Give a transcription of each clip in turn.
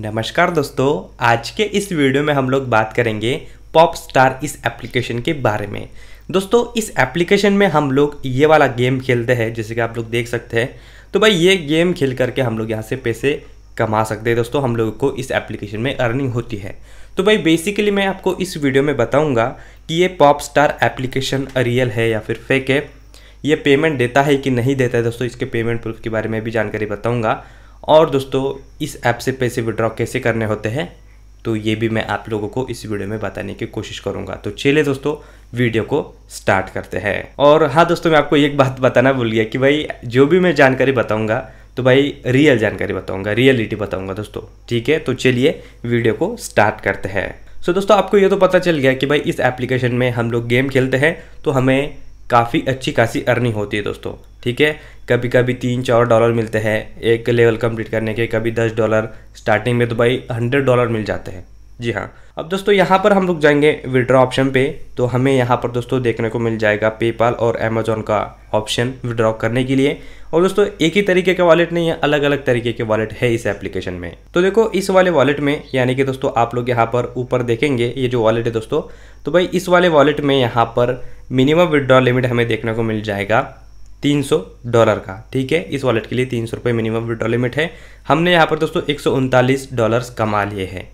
नमस्कार दोस्तों आज के इस वीडियो में हम लोग बात करेंगे पॉप स्टार इस एप्लीकेशन के बारे में दोस्तों इस एप्लीकेशन में हम लोग ये वाला गेम खेलते हैं जैसे कि आप लोग देख सकते हैं तो भाई ये गेम खेल करके हम लोग यहाँ से पैसे कमा सकते हैं दोस्तों हम लोगों को इस एप्लीकेशन में अर्निंग होती है तो भाई बेसिकली मैं आपको इस वीडियो में बताऊँगा कि ये पॉप स्टार एप्लीकेशन रियल है या फिर फेक है ये पेमेंट देता है कि नहीं देता है दोस्तों इसके पेमेंट प्रूफ के बारे में भी जानकारी बताऊंगा और दोस्तों इस ऐप से पैसे विड्रॉ कैसे करने होते हैं तो ये भी मैं आप लोगों को इस वीडियो में बताने की कोशिश करूंगा तो चलिए दोस्तों वीडियो को स्टार्ट करते हैं और हाँ दोस्तों मैं आपको एक बात बताना भूल गया कि भाई जो भी मैं जानकारी बताऊंगा तो भाई रियल जानकारी बताऊंगा रियलिटी बताऊंगा दोस्तों ठीक है तो चलिए वीडियो को स्टार्ट करते हैं सो दोस्तों आपको ये तो पता चल गया कि भाई इस एप्लीकेशन में हम लोग गेम खेलते हैं तो हमें काफ़ी अच्छी खासी अर्निंग होती है दोस्तों ठीक है कभी कभी तीन चार डॉलर मिलते हैं एक लेवल कंप्लीट करने के कभी दस डॉलर स्टार्टिंग में तो भाई हंड्रेड डॉलर मिल जाते हैं जी हाँ अब दोस्तों यहाँ पर हम लोग जाएंगे विड्रॉ ऑप्शन पे तो हमें यहाँ पर दोस्तों देखने को मिल जाएगा पेपाल और अमेजोन का ऑप्शन विड्रॉ करने के लिए और दोस्तों एक ही तरीके का वॉलेट नहीं है अलग अलग तरीके के वॉलेट है इस एप्लीकेशन में तो देखो इस वाले वॉलेट में यानी कि दोस्तों आप लोग यहाँ पर ऊपर देखेंगे ये जो वॉलेट है दोस्तों तो भाई इस वाले वॉलेट में यहाँ पर मिनिमम विड्रॉल लिमिट हमें देखने को मिल जाएगा 300 डॉलर का ठीक है इस वॉलेट के लिए तीन सौ रुपये मिनिमम विड्रॉ लिमिट है हमने यहाँ पर दोस्तों एक सौ उनतालीस डॉलर्स कमा लिए हैं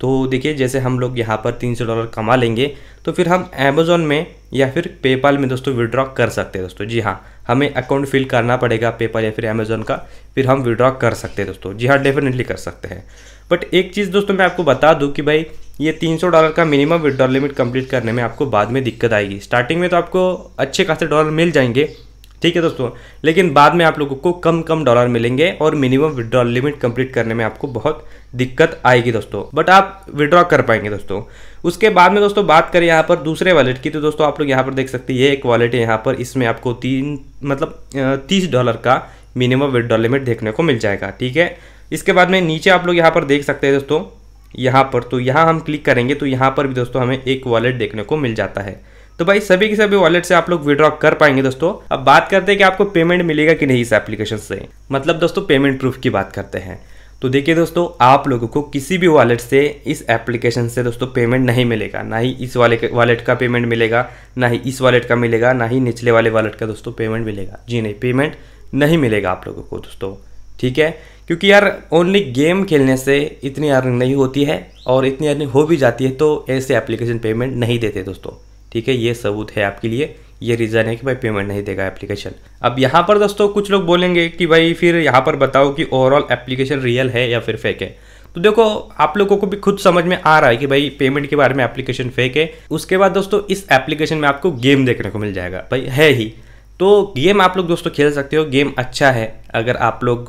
तो देखिए जैसे हम लोग यहाँ पर तीन सौ डॉलर कमा लेंगे तो फिर हम अमेज़ोन में या फिर पेपाल में दोस्तों विड्रॉ कर सकते हैं दोस्तों जी हाँ हमें अकाउंट फिल करना पड़ेगा पेपाल या फिर अमेज़ोन का फिर हम विड्रॉ कर सकते हैं दोस्तों जी हाँ डेफिनेटली कर सकते हैं बट एक चीज़ दोस्तों मैं आपको बता दूँ कि भाई ये 300 डॉलर का मिनिमम विदड्रॉल लिमिट कंप्लीट करने में आपको बाद में दिक्कत आएगी स्टार्टिंग में तो आपको अच्छे खासे डॉलर मिल जाएंगे ठीक है दोस्तों लेकिन बाद में आप लोगों को कम कम डॉलर मिलेंगे और मिनिमम विड्रॉल लिमिट कंप्लीट करने में आपको बहुत दिक्कत आएगी दोस्तों बट आप विड्रॉ कर पाएंगे दोस्तों उसके बाद में दोस्तों बात करें यहाँ पर दूसरे वॉलेट की तो दोस्तों आप लोग यहाँ पर देख सकते हैं ये एक वॉलेट है यहाँ पर इसमें आपको तीन मतलब तीस डॉलर का मिनिमम विड्रॉल लिमिट देखने को मिल जाएगा ठीक है इसके बाद में नीचे आप लोग यहाँ पर देख सकते हैं दोस्तों यहाँ पर तो यहाँ हम क्लिक करेंगे तो यहाँ पर भी दोस्तों हमें एक वॉलेट देखने को मिल जाता है तो भाई सभी के सभी वॉलेट से आप लोग विड्रॉ कर पाएंगे दोस्तों अब बात करते हैं कि आपको पेमेंट मिलेगा कि नहीं इस एप्लीकेशन से मतलब दोस्तों पेमेंट प्रूफ की बात करते हैं तो देखिए दोस्तों आप लोगों को किसी भी वॉलेट से इस एप्लीकेशन से दोस्तों पेमेंट नहीं मिलेगा ना ही इस वाले वॉलेट का पेमेंट मिलेगा ना ही इस वॉलेट का मिलेगा ना ही निचले वाले वॉलेट का दोस्तों पेमेंट मिलेगा जी नहीं पेमेंट नहीं मिलेगा आप लोगों को दोस्तों ठीक है क्योंकि यार ओनली गेम खेलने से इतनी अर्निंग नहीं होती है और इतनी अर्निंग हो भी जाती है तो ऐसे एप्लीकेशन पेमेंट नहीं देते दोस्तों ठीक है ये सबूत है आपके लिए ये रीज़न है कि भाई पेमेंट नहीं देगा एप्लीकेशन अब यहाँ पर दोस्तों कुछ लोग बोलेंगे कि भाई फिर यहाँ पर बताओ कि ओवरऑल एप्लीकेशन रियल है या फिर फेक है तो देखो आप लोगों को भी खुद समझ में आ रहा है कि भाई पेमेंट के बारे में एप्लीकेशन फेक है उसके बाद दोस्तों इस एप्लीकेशन में आपको गेम देखने को मिल जाएगा भाई है ही तो गेम आप लोग दोस्तों खेल सकते हो गेम अच्छा है अगर आप लोग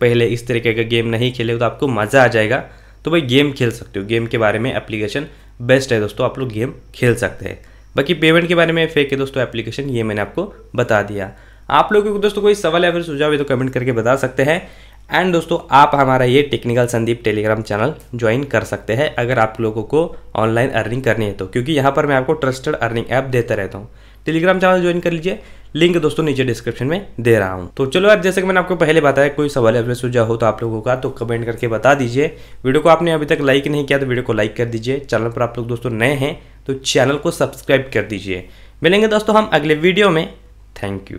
पहले इस तरीके का गेम नहीं खेले तो आपको मज़ा आ जाएगा तो भाई गेम खेल सकते हो गेम के बारे में एप्लीकेशन बेस्ट है दोस्तों आप लोग गेम खेल सकते हैं बाकी पेमेंट के बारे में फेक है दोस्तों एप्लीकेशन ये मैंने आपको बता दिया आप लोगों को दोस्तों कोई सवाल या फिर सुझाव है तो कमेंट करके बता सकते हैं एंड दोस्तों आप हमारा ये technical Sandeep Telegram channel join कर सकते हैं अगर आप लोगों को ऑनलाइन अर्निंग करनी है तो क्योंकि यहाँ पर मैं आपको ट्रस्टेड अर्निंग ऐप देता रहता हूँ टेलीग्राम चैनल ज्वाइन कर लीजिए लिंक दोस्तों नीचे डिस्क्रिप्शन में दे रहा हूँ तो चलो यार जैसे कि मैंने आपको पहले बताया कोई सवाल अपने सुझा हो तो आप लोगों का तो कमेंट करके बता दीजिए वीडियो को आपने अभी तक लाइक नहीं किया तो वीडियो को लाइक कर दीजिए चैनल पर आप लोग दोस्तों नए हैं तो चैनल को सब्सक्राइब कर दीजिए मिलेंगे दोस्तों हम अगले वीडियो में थैंक यू